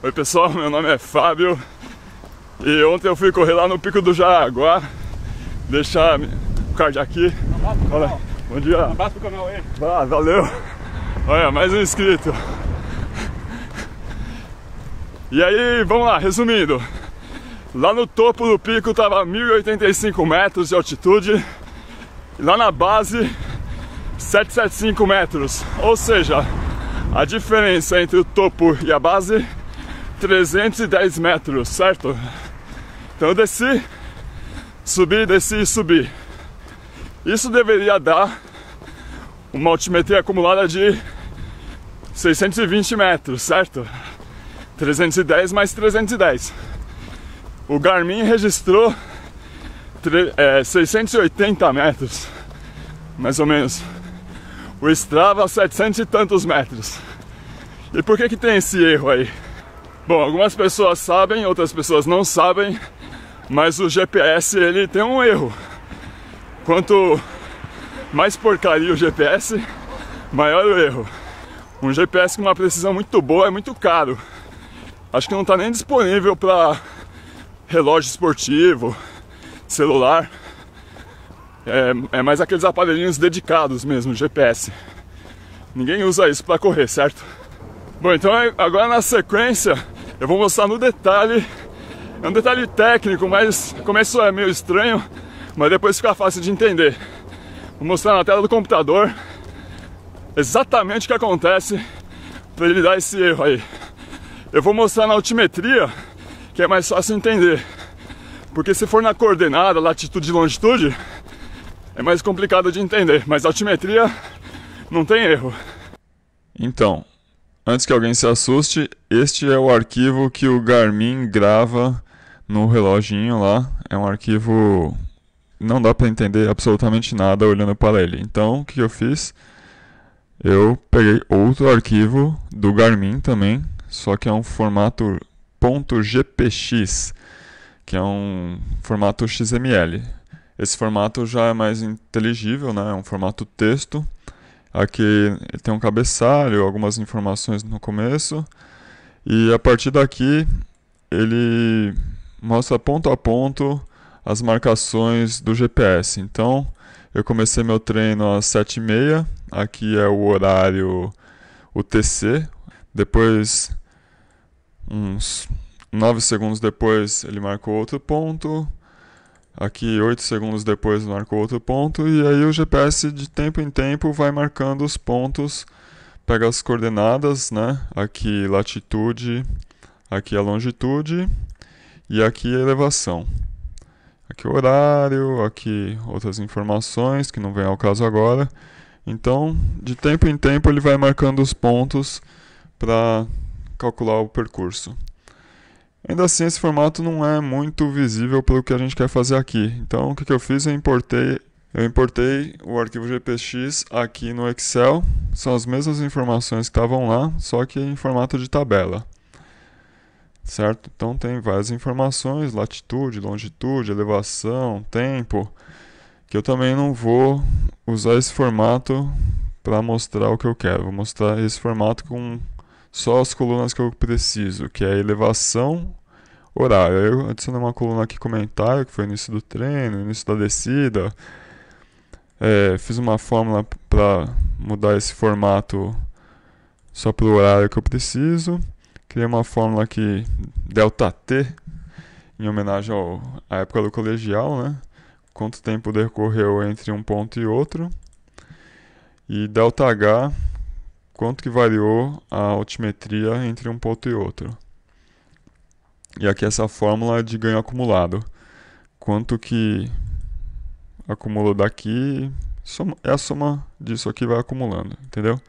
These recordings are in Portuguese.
Oi pessoal, meu nome é Fábio e ontem eu fui correr lá no Pico do Jaraguá, deixar o card aqui. Um Olha, bom dia. Um abraço pro canal aí. Ah, valeu. Olha, mais um inscrito. E aí, vamos lá, resumindo. Lá no topo do pico tava 1085 metros de altitude. E lá na base, 775 metros. Ou seja, a diferença entre o topo e a base 310 metros, certo? Então desci, subi, desci e subi. Isso deveria dar uma altimetria acumulada de 620 metros, certo? 310 mais 310. O Garmin registrou é, 680 metros, mais ou menos. O Strava 700 e tantos metros. E por que que tem esse erro aí? Bom, algumas pessoas sabem, outras pessoas não sabem, mas o GPS ele tem um erro. Quanto mais porcaria o GPS, maior o erro. Um GPS com uma precisão muito boa é muito caro. Acho que não está nem disponível para relógio esportivo, celular. É, é, mais aqueles aparelhinhos dedicados mesmo, GPS. Ninguém usa isso para correr, certo? Bom, então agora na sequência eu vou mostrar no detalhe. É um detalhe técnico, mas começou é é meio estranho, mas depois fica fácil de entender. Vou mostrar na tela do computador exatamente o que acontece para ele dar esse erro aí. Eu vou mostrar na altimetria, que é mais fácil entender. Porque se for na coordenada, latitude e longitude, é mais complicado de entender, mas altimetria não tem erro. Então, Antes que alguém se assuste, este é o arquivo que o Garmin grava no reloginho lá. É um arquivo não dá para entender absolutamente nada olhando para ele. Então, o que eu fiz? Eu peguei outro arquivo do Garmin também, só que é um formato .gpx, que é um formato XML. Esse formato já é mais inteligível, né? É um formato texto. Aqui tem um cabeçalho, algumas informações no começo. E a partir daqui ele mostra ponto a ponto as marcações do GPS. Então eu comecei meu treino às 7h30, aqui é o horário UTC. Depois, uns 9 segundos depois, ele marcou outro ponto. Aqui, 8 segundos depois, marcou outro ponto. E aí, o GPS de tempo em tempo vai marcando os pontos, pega as coordenadas, né? Aqui, latitude, aqui, a longitude e aqui, a elevação. Aqui, o horário, aqui, outras informações que não vem ao caso agora. Então, de tempo em tempo, ele vai marcando os pontos para calcular o percurso. Ainda assim, esse formato não é muito visível pelo que a gente quer fazer aqui. Então, o que, eu fiz? Eu importei, eu importei o arquivo GPX aqui no Excel. São as mesmas informações que estavam lá, só que em formato de tabela. Certo? Então, tem várias informações, latitude, longitude, elevação, tempo, que eu também não vou usar esse formato para mostrar o que eu quero. Vou mostrar esse formato com só as colunas que eu preciso, que é elevação, horário. Eu adicionei uma coluna aqui comentário, que foi início do treino, início da descida. É, fiz uma fórmula para mudar esse formato só para o horário que eu preciso. Criei uma fórmula aqui, delta T, em homenagem ao, à época do colegial, né? Quanto tempo decorreu entre um ponto e outro. E delta H quanto que variou a altimetria entre um ponto e outro. E aqui essa fórmula de ganho acumulado. Quanto que acumulou daqui, soma, é a soma disso aqui vai acumulando, entendeu?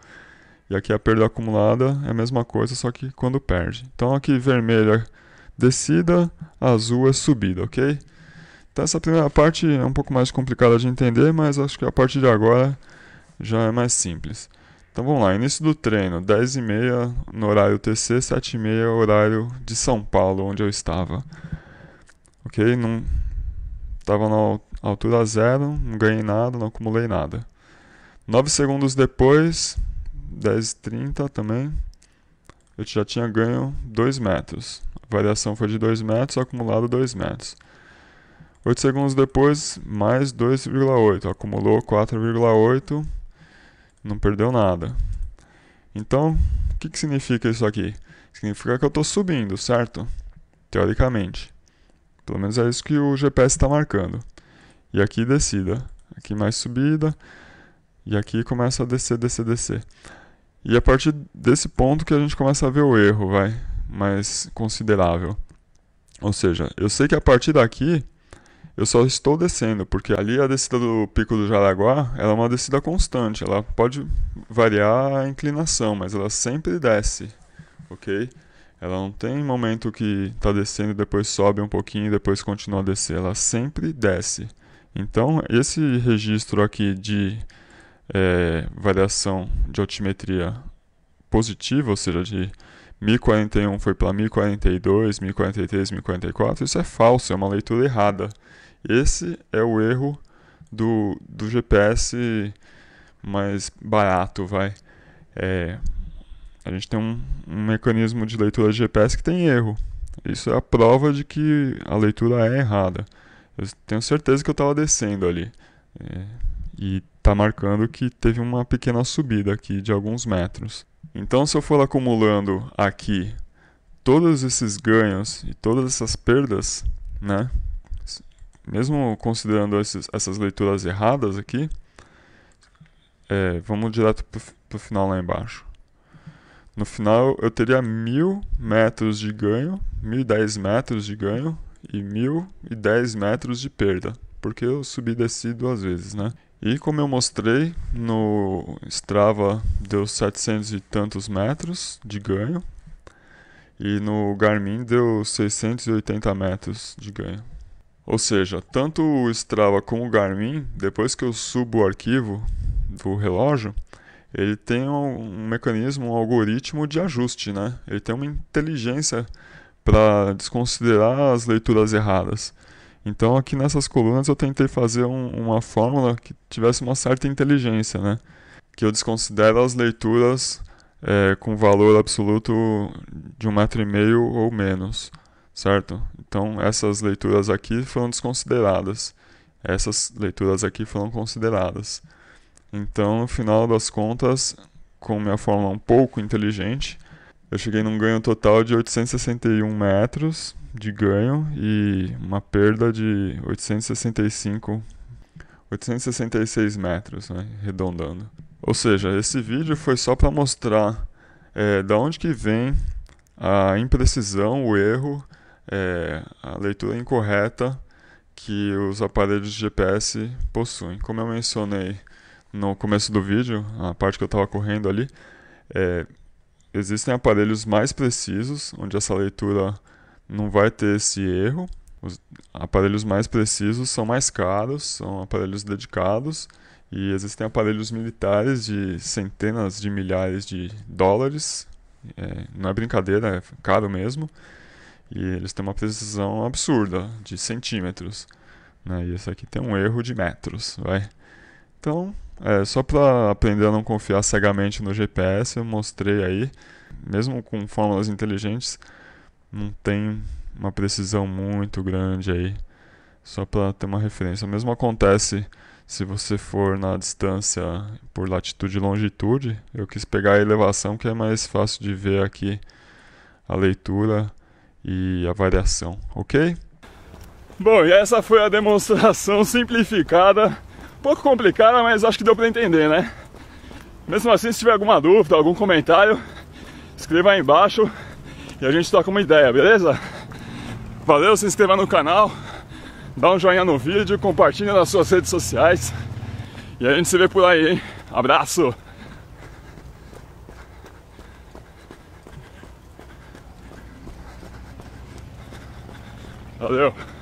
E aqui a perda acumulada é a mesma coisa, só que quando perde. Então aqui vermelha descida, azul é subida, ok? Então essa primeira parte é um pouco mais complicada de entender, mas acho que a partir de agora já é mais simples. Então vamos lá, início do treino, 10h30 no horário TC, 7h30 é horário de São Paulo, onde eu estava. Ok? Não, estava na altura zero, não ganhei nada, não acumulei nada. 9 segundos depois, 10h30 também, eu já tinha ganho 2 metros. A variação foi de 2 metros, acumulado 2 metros. 8 segundos depois, mais 2,8, acumulou 4,8 não perdeu nada. Então, o que, que significa isso aqui? Significa que eu estou subindo, certo? Teoricamente. Pelo menos é isso que o GPS está marcando. E aqui descida. Aqui mais subida. E aqui começa a descer, descer, descer. E a partir desse ponto que a gente começa a ver o erro, vai, mais considerável. Ou seja, eu sei que a partir daqui eu só estou descendo, porque ali a descida do Pico do Jaraguá é uma descida constante. Ela pode variar a inclinação, mas ela sempre desce, ok? Ela não tem momento que está descendo, depois sobe um pouquinho, depois continua a descer. Ela sempre desce. Então, esse registro aqui de é, variação de altimetria positiva, ou seja, de 1041 foi para 1042, 1043, 1044, isso é falso, é uma leitura errada. Esse é o erro do, do GPS mais barato, vai. É, a gente tem um, um, mecanismo de leitura de GPS que tem erro. Isso é a prova de que a leitura é errada. Eu tenho certeza que eu estava descendo ali. É, e está marcando que teve uma pequena subida aqui de alguns metros. Então, se eu for acumulando aqui todos esses ganhos e todas essas perdas, né? mesmo considerando esses, essas leituras erradas aqui, é, vamos direto para o final lá embaixo. No final eu teria 1.000 metros de ganho, 1.010 metros de ganho e 1.010 metros de perda, porque eu subi e desci duas vezes, né? E como eu mostrei, no Strava deu 700 e tantos metros de ganho e no Garmin deu 680 metros de ganho. Ou seja, tanto o Strava como o Garmin, depois que eu subo o arquivo do relógio, ele tem um, mecanismo, um algoritmo de ajuste, né? Ele tem uma inteligência para desconsiderar as leituras erradas. Então, aqui nessas colunas eu tentei fazer um, uma fórmula que tivesse uma certa inteligência, né? Que eu desconsidero as leituras é, com valor absoluto de um metro e meio ou menos certo? Então, essas leituras aqui foram desconsideradas. Essas leituras aqui foram consideradas. Então, no final das contas, com minha forma um pouco inteligente, eu cheguei num ganho total de 861 metros de ganho e uma perda de 865, 866 metros, né, redondando. Ou seja, esse vídeo foi só para mostrar é, da onde que vem a imprecisão, o erro é, a leitura incorreta que os aparelhos de GPS possuem. Como eu mencionei no começo do vídeo, a parte que eu estava correndo ali, é, existem aparelhos mais precisos, onde essa leitura não vai ter esse erro. Os aparelhos mais precisos são mais caros, são aparelhos dedicados, e existem aparelhos militares de centenas de milhares de dólares, é, não é brincadeira, é caro mesmo. E eles têm uma precisão absurda de centímetros. Né? E esse aqui tem um erro de metros. Vai. Então, é, só para aprender a não confiar cegamente no GPS, eu mostrei aí, mesmo com fórmulas inteligentes, não tem uma precisão muito grande aí. Só para ter uma referência. O mesmo acontece se você for na distância por latitude e longitude. Eu quis pegar a elevação, que é mais fácil de ver aqui a leitura e a variação, ok? Bom, e essa foi a demonstração simplificada, um pouco complicada, mas acho que deu para entender, né? Mesmo assim, se tiver alguma dúvida, algum comentário, escreva aí embaixo e a gente toca uma ideia, beleza? Valeu, se inscreva no canal, dá um joinha no vídeo, compartilha nas suas redes sociais e a gente se vê por aí, hein? Abraço! 그